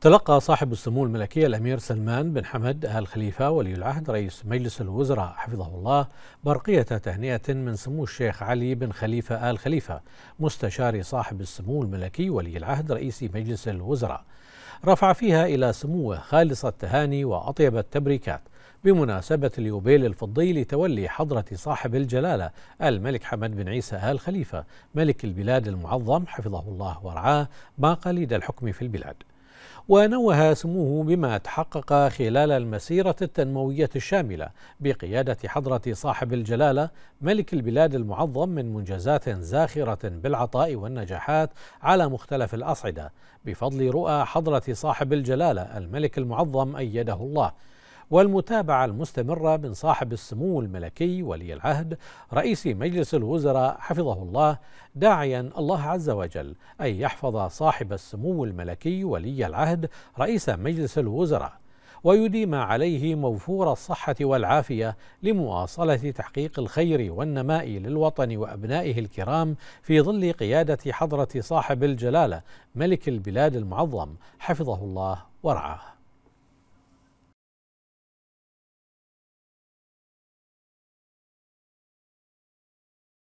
تلقى صاحب السمو الملكي الأمير سلمان بن حمد آل خليفة ولي العهد رئيس مجلس الوزراء حفظه الله برقية تهنئة من سمو الشيخ علي بن خليفة آل خليفة مستشار صاحب السمو الملكي ولي العهد رئيس مجلس الوزراء رفع فيها إلى سموه خالص التهاني وأطيب التبريكات بمناسبة اليوبيل الفضي لتولي حضرة صاحب الجلالة الملك حمد بن عيسى آل خليفة ملك البلاد المعظم حفظه الله ورعاه باقى لدى الحكم في البلاد ونوه سموه بما تحقق خلال المسيرة التنموية الشاملة بقيادة حضرة صاحب الجلالة ملك البلاد المعظم من منجزات زاخرة بالعطاء والنجاحات على مختلف الأصعدة بفضل رؤى حضرة صاحب الجلالة الملك المعظم أيده الله والمتابعة المستمرة من صاحب السمو الملكي ولي العهد رئيس مجلس الوزراء حفظه الله داعيا الله عز وجل أن يحفظ صاحب السمو الملكي ولي العهد رئيس مجلس الوزراء ويديم عليه موفور الصحة والعافية لمواصلة تحقيق الخير والنماء للوطن وأبنائه الكرام في ظل قيادة حضرة صاحب الجلالة ملك البلاد المعظم حفظه الله ورعاه